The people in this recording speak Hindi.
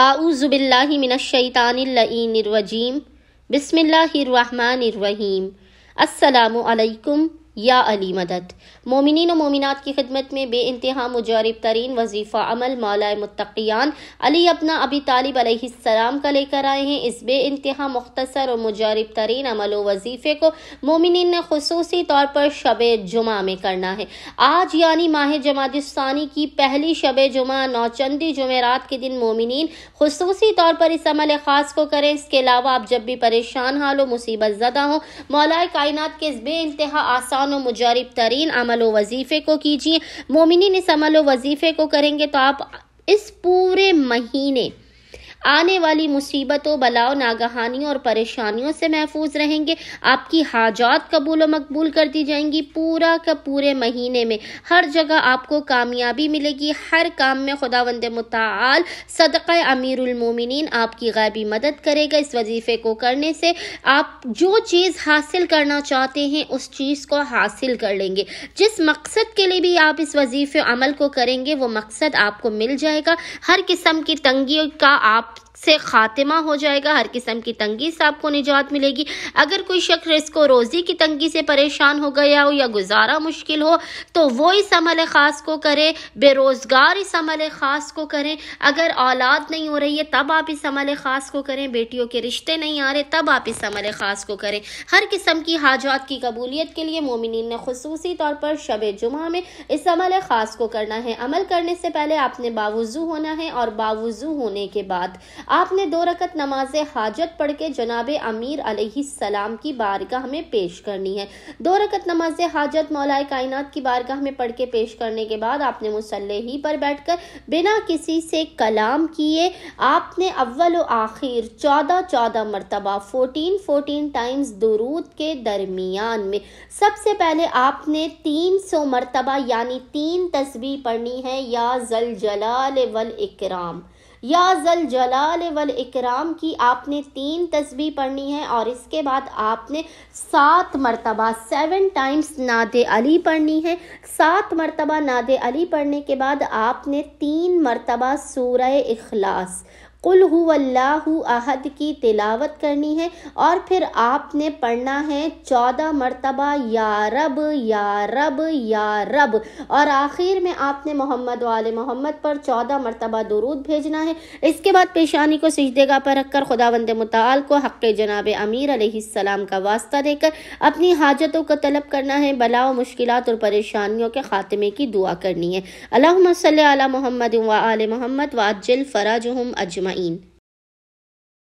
أعوذ بالله من الشيطان اللئين الرجيم بسم الله الرحمن الرحيم السلام عليكم या अली मदद मोमिन व मोमिनत की खिदमत में बे इंतहा मुजारब तरीन वजीफ़ा अमल मौलाए मुतियान अली अपना अभी तालिब सलाम का लेकर आए हैं इस बे इंतहा मुख्तसर और मुजारब तरीन अमल वजीफ़े को मोमिन ने खसूसी तौर पर शब जुमा में करना है आज यानी माह जमादानी की पहली शब जुमा नौचंदी जुमेरात के दिन मोमिन खसूसी तौर पर इस अमल ख़ास को करें इसके अलावा आप जब भी परेशान हाल हो मुसीबत ज़दा हों मौलाए कायन के इस बे इंतहा आसान आसान और मुजारब तरीन अमल व वजीफ़े को कीजिए मोमिन इस अमल व वजीफ़े को करेंगे तो आप इस पूरे महीने आने वाली मुसीबतों बलाओ नागहानियों और परेशानियों से महफूज रहेंगे आपकी हाजात कबूल व मकबूल कर दी जाएंगी पूरा का पूरे महीने में हर जगह आपको कामयाबी मिलेगी हर काम में खुदा वंद मताल सदक़ अमीरमिन आपकी गैबी मदद करेगा इस वजीफ़े को करने से आप जो चीज़ हासिल करना चाहते हैं उस चीज़ को हासिल कर लेंगे जिस मकसद के लिए भी आप इस वजीफ़े अमल को करेंगे वो मकसद आपको मिल जाएगा हर किस्म की तंगी का आप से खात्मा हो जाएगा हर किस्म की तंगी से आपको निजात मिलेगी अगर कोई शख्स इसको रोज़ी की तंगी से परेशान हो गया हो या गुजारा मुश्किल हो तो वो इस अमल ख़ास को करें बेरोज़गार इस अमल ख़ास को करें अगर औलाद नहीं हो रही है तब आप इस अमल ख़ास को करें बेटियों के रिश्ते नहीं आ रहे तब आप इस अमल ख़ास को करें हर किस्म की हाजात की कबूलियत के लिए मोमिन ने खसूस तौर पर शब जुमा में इस अमल ख़ास को करना है अमल करने से पहले आपने बावजू होना है और बावजू होने के बाद आपने दो रकत नमाज हाजत पढ़ के जनाब अमीर सलाम की बारगाह में पेश करनी है दो रकत नमाज हाजत मौलाए कायनात की बारगाह में पढ़ के पेश करने के बाद आपने मुसल्ले ही पर बैठकर बिना किसी से कलाम किए आपने अव्वल आखिर चौदह चौदह मरतबा फोटीन फोटीन टाइम्स दरूद के दरमियान में सबसे पहले आपने तीन सौ मरतबा यानी तीन तस्वीर पढ़नी है या जल जलाल वल इकराम या जल जलाल वल इकराम की आपने तीन तस्वीर पढ़नी है और इसके बाद आपने सात मरतबा सेवन टाइम्स नाद अली पढ़नी है सात मरतबा नाद अली पढ़ने के बाद आपने तीन मरतबा सूर अखलास कुल हुल्लाहु अहद की तिलावत करनी है और फिर आपने पढ़ना है चौदह मरतबा या रब या रब या रब और आखिर में आपने मोहम्मद वाल मोहम्मद पर चौदह मरतबा दरूद भेजना है इसके बाद पेशानी को सजदेगा पर रखकर खुदा बंद मताल को हक़ जनाब अमीर अलैहिस्सलाम का वास्ता देकर अपनी हाजतों को तलब करना है बलाओ मुश्किल और परेशानियों के खात्मे की दुआ करनी है अल्लाह सल मोहम्मद व आल मोहम्मद वाजिल फ़राज हम अजमा ajmain.